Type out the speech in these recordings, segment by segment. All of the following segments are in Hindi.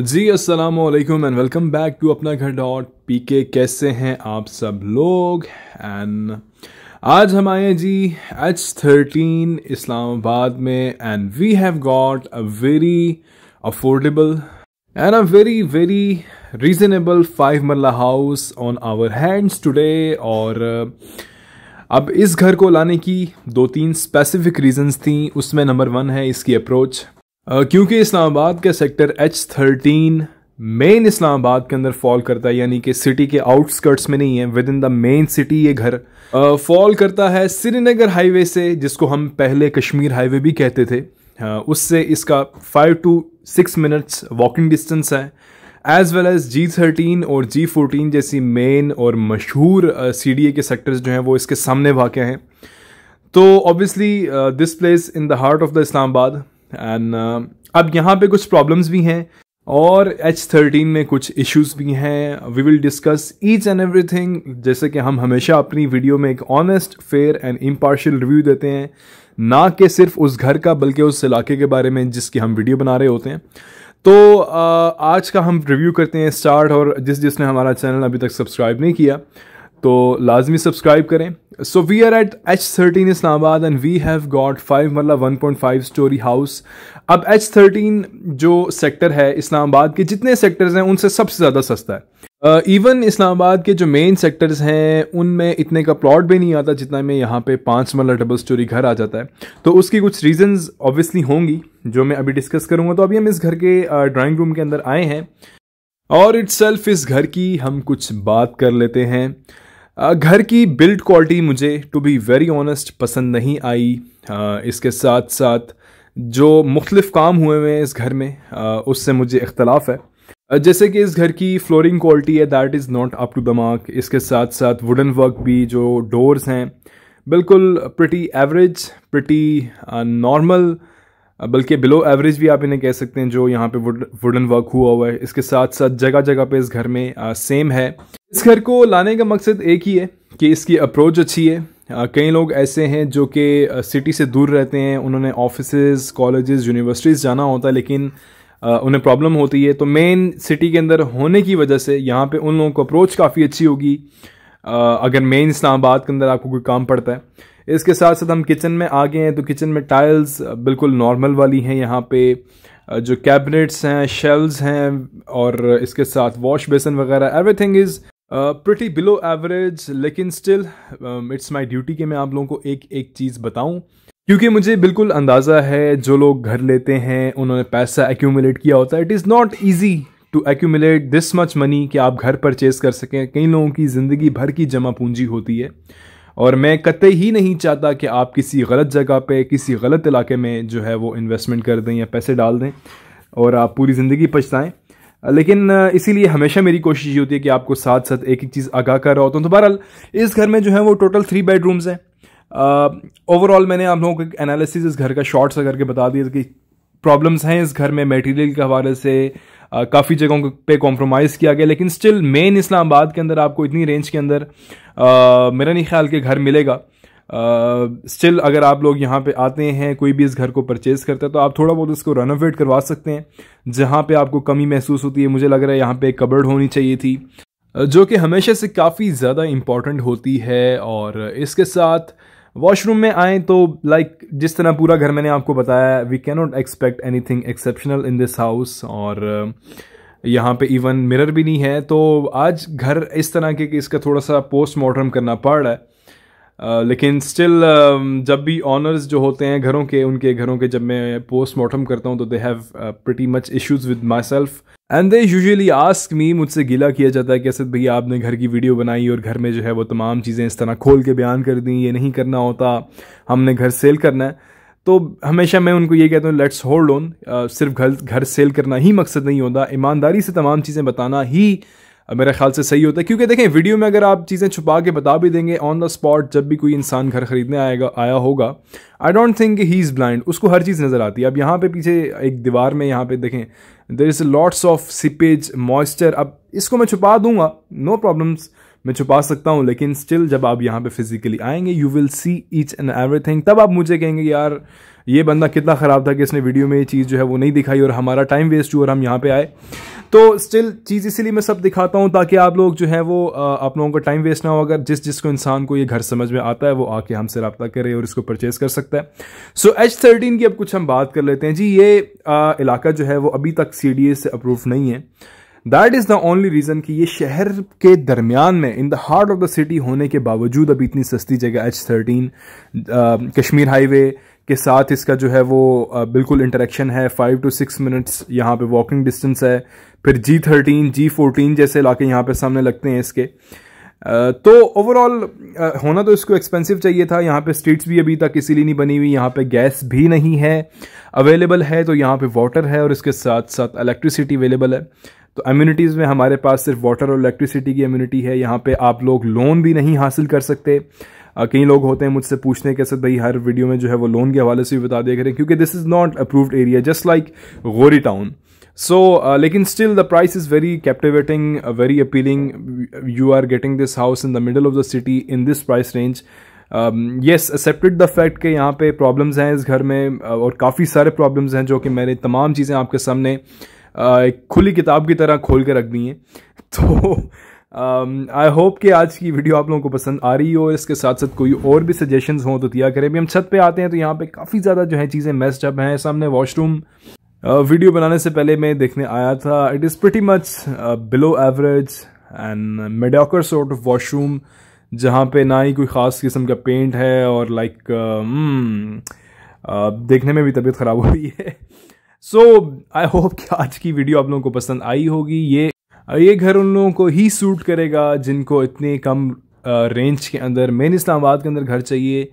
जी अस्सलाम वालेकुम एंड वेलकम बैक टू अपना घर डॉट पी के कैसे हैं आप सब लोग एंड आज हम आए हैं जी एच थर्टीन इस्लामाबाद में and we have got a very affordable and a very very reasonable five marla house on our hands today और uh, अब इस घर को लाने की दो तीन स्पेसिफिक रीजंस थी उसमें नंबर वन है इसकी अप्रोच क्योंकि इस्लामाबाद का sector H thirteen main Islamabad के अंदर फॉल करता है यानी कि सिटी के आउटस्कर्ट्स में नहीं है within the main city ये घर फॉल करता है श्रीनगर हाईवे से जिसको हम पहले कश्मीर हाईवे भी कहते थे उससे इसका five to six minutes walking distance है as well as G thirteen और जी फोर्टीन जैसी मेन और मशहूर सी डी ए के सेक्टर्स जो हैं वो इसके सामने वाक़ हैं तो obviously this place in the heart of the Islamabad and um, अब यहाँ पे कुछ प्रॉब्लम्स भी हैं और एच थर्टीन में कुछ इश्यूज भी हैं we will discuss each and everything जैसे कि हम हमेशा अपनी वीडियो में एक honest fair and impartial review देते हैं ना कि सिर्फ उस घर का बल्कि उस इलाके के बारे में जिसकी हम वीडियो बना रहे होते हैं तो uh, आज का हम रिव्यू करते हैं स्टार्ट और जिस जिसने हमारा चैनल अभी तक सब्सक्राइब नहीं किया तो लाजमी सब्सक्राइब करें so we are at H thirteen Islamabad and we have got five मतलब one point five story house अब एच थर्टीन जो सेक्टर है इस्लामाबाद के जितने सेक्टर्स हैं उनसे सबसे ज़्यादा सस्ता है इवन uh, इस्लामाबाद के जो मेन सेक्टर्स हैं उनमें इतने का प्लॉट भी नहीं आता जितना में यहाँ पे पाँच मरला डबल स्टोरी घर आ जाता है तो उसकी कुछ रीजंस ऑब्वियसली होंगी जो मैं अभी डिस्कस करूँगा तो अभी हम इस घर के ड्राइंग uh, रूम के अंदर आए हैं और इट्स इस घर की हम कुछ बात कर लेते हैं घर की बिल्ड क्वालिटी मुझे टू बी वेरी ऑनेस्ट पसंद नहीं आई इसके साथ साथ जो मुख्तलिफ काम हुए हुए हैं इस घर में उससे मुझे इख्तलाफ है जैसे कि इस घर की फ्लोरिंग क्वालिटी है that is not up to the mark इसके साथ साथ वुडन वर्क भी जो डोर्स हैं बिल्कुल pretty average pretty normal uh, बल्कि बिलो एवरेज भी आप इन्हें कह सकते हैं जो यहाँ पे वुड वुडन वर्क हुआ हुआ है इसके साथ साथ जगह जगह पे इस घर में आ, सेम है इस घर को लाने का मकसद एक ही है कि इसकी अप्रोच अच्छी है कई लोग ऐसे हैं जो कि सिटी से दूर रहते हैं उन्होंने ऑफिस कॉलेजेस यूनिवर्सिटीज़ जाना होता है लेकिन आ, उन्हें प्रॉब्लम होती है तो मेन सिटी के अंदर होने की वजह से यहाँ पे उन लोगों को अप्रोच काफ़ी अच्छी होगी अगर मेन इस्लामाबाद के अंदर आपको कोई काम पड़ता है इसके साथ साथ हम किचन में आ गए हैं तो किचन में टाइल्स बिल्कुल नॉर्मल वाली हैं यहाँ पे जो कैबिनेट्स हैं शेल्व्स हैं और इसके साथ वॉश बेसन वगैरह everything is pretty below average लेकिन स्टिल इट्स माई ड्यूटी कि मैं आप लोगों को एक एक चीज़ बताऊं क्योंकि मुझे बिल्कुल अंदाज़ा है जो लोग घर लेते हैं उन्होंने पैसा एक्यूमुलेट किया होता है it is not easy to accumulate this much money कि आप घर परचेज कर सकें कई लोगों की ज़िंदगी भर की जमा पूंजी होती है और मैं कतई ही नहीं चाहता कि आप किसी गलत जगह पे किसी गलत इलाके में जो है वो इन्वेस्टमेंट कर दें या पैसे डाल दें और आप पूरी ज़िंदगी पछताएं लेकिन इसीलिए हमेशा मेरी कोशिश ये होती है कि आपको साथ साथ एक एक चीज़ आगाह कर रहा होता हूँ तो बहरहाल इस घर में जो है वो टोटल थ्री बेडरूम्स हैं ओवरऑल मैंने आप लोगों को एनालिसिस इस घर का शॉर्ट्स अगर के बता दिए कि प्रॉब्लम्स हैं इस घर में मटेरियल के हवाले से काफ़ी जगहों पे कॉम्प्रोमाइज़ किया गया लेकिन स्टिल मेन इस्लामाबाद के अंदर आपको इतनी रेंज के अंदर आ, मेरा नहीं ख्याल कि घर मिलेगा स्टिल uh, अगर आप लोग यहाँ पे आते हैं कोई भी इस घर को परचेज़ करता है तो आप थोड़ा बहुत इसको रेनोवेट करवा सकते हैं जहाँ पे आपको कमी महसूस होती है मुझे लग रहा है यहाँ पे एक कबर्ड होनी चाहिए थी जो कि हमेशा से काफ़ी ज़्यादा इम्पॉर्टेंट होती है और इसके साथ वॉशरूम में आए तो लाइक like, जिस तरह पूरा घर मैंने आपको बताया we can not expect anything exceptional in this house और uh, यहाँ पे इवन मिरर भी नहीं है तो आज घर इस तरह के कि इसका थोड़ा सा पोस्ट करना पड़ रहा है लेकिन स्टिल um, जब भी ऑनर्स जो होते हैं घरों के उनके घरों के जब मैं पोस्ट करता हूँ तो they have pretty much issues with myself and they usually ask me मुझसे गीला किया जाता है कि असद भैया आपने घर की वीडियो बनाई और घर में जो है वो तमाम चीज़ें इस तरह खोल के बयान कर दी ये नहीं करना होता हमने घर सेल करना है तो हमेशा मैं उनको ये कहता हूँ लेट्स होल्ड ऑन सिर्फ घर घर सेल करना ही मकसद नहीं होता ईमानदारी से तमाम चीज़ें बताना ही मेरे ख्याल से सही होता है क्योंकि देखें वीडियो में अगर आप चीज़ें छुपा के बता भी देंगे ऑन द स्पॉट जब भी कोई इंसान घर खरीदने आएगा आया होगा I don't think he is blind उसको हर चीज़ नज़र आती है अब यहाँ पे पीछे एक दीवार में यहाँ पे देखें there is lots of seepage moisture अब इसको मैं छुपा दूंगा नो no प्रॉब्लम्स मैं छुपा सकता हूँ लेकिन स्टिल जब आप यहाँ पे फिजिकली आएंगे you will see each and everything तब आप मुझे कहेंगे यार ये बंदा कितना ख़राब था कि इसने वीडियो में ये चीज़ जो है वो नहीं दिखाई और हमारा टाइम वेस्ट हुआ और हम यहाँ पे आए तो स्टिल चीज़ इसीलिए मैं सब दिखाता हूँ ताकि आप लोग जो है वो आप लोगों का टाइम वेस्ट ना हो अगर जिस जिसको इंसान को ये घर समझ में आता है वो आके हमसे रबता करे और इसको परचेज़ कर सकता है सो so, एच थर्टीन की अब कुछ हम बात कर लेते हैं जी ये आ, इलाका जो है वो अभी तक सी डी से अप्रूव नहीं है that is the only reason कि ये शहर के दरमियान में in the heart of the city होने के बावजूद अभी इतनी सस्ती जगह एच थर्टीन कश्मीर हाईवे के साथ इसका जो है वो uh, बिल्कुल इंटरेक्शन है फाइव टू सिक्स मिनट्स यहाँ पे वॉकिंग डिस्टेंस है फिर जी थर्टीन जी फोर्टीन जैसे इलाके यहाँ पे सामने लगते हैं इसके तो ओवरऑल होना तो इसको एक्सपेंसिव चाहिए था यहाँ पे स्ट्रीट्स भी अभी तक इसीलिए नहीं बनी हुई यहाँ पे गैस भी नहीं है अवेलेबल है तो यहाँ पे वाटर है और इसके साथ साथ इलेक्ट्रिसिटी अवेलेबल है तो अम्यूनिटीज़ में हमारे पास सिर्फ वाटर और इलेक्ट्रिसिटी की अम्यूनिटी है यहाँ पे आप लोग लोन भी नहीं हासिल कर सकते कई लोग होते हैं मुझसे पूछने के साथ भाई हर वीडियो में जो है वो लोन के हवाले से भी बता दिया करें क्योंकि this is not approved area just like Gori town so uh, लेकिन still the price is very captivating very appealing you are getting this house in the middle of the city in this price range yes excepted the fact कि यहाँ पे प्रॉब्लम्स हैं इस घर में uh, और काफ़ी सारे प्रॉब्लम्स हैं जो कि मैंने तमाम चीज़ें आपके सामने uh, एक खुली किताब की तरह खोल के रख दी हैं तो आई um, होप कि आज की वीडियो आप लोगों को पसंद आ रही हो इसके साथ साथ कोई और भी सजेशंस हो तो दिया करें भी हम छत पे आते हैं तो यहाँ पे काफ़ी ज़्यादा जो है चीज़ें मेस्ट अप हैं सामने वॉशरूम वीडियो uh, बनाने से पहले मैं देखने आया था it is pretty much below average and mediocre sort of washroom जहाँ पे ना ही कोई ख़ास किस्म का पेंट है और like like, uh, hmm, uh, देखने में भी तबीयत ख़राब हो रही है सो आई होप कि आज की वीडियो आप लोगों को पसंद आई होगी ये uh, ये घर उन लोगों को ही सूट करेगा जिनको इतने कम रेंज uh, के अंदर मेन इस्लामाबाद के अंदर घर चाहिए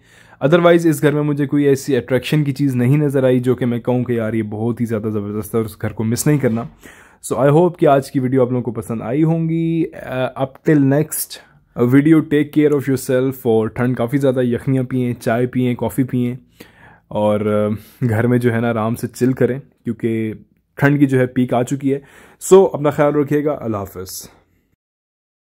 अदरवाइज़ इस घर में मुझे कोई ऐसी अट्रैक्शन की चीज़ नहीं नज़र आई जो कि मैं कहूँ कि यार ये बहुत ही ज़्यादा ज़बरदस्त है और उस घर को मिस नहीं करना सो आई होप कि आज की वीडियो आप लोगों को पसंद आई होंगी up till next video take care of yourself और ठंड काफ़ी ज़्यादा यखनियाँ पिएँ चाय पिएँ कॉफ़ी पिएँ और uh, घर में जो है ना आराम से चिल करें क्योंकि ठंड की जो है पीक आ चुकी है सो so, अपना ख्याल रखिएगा अल्लाह हाफ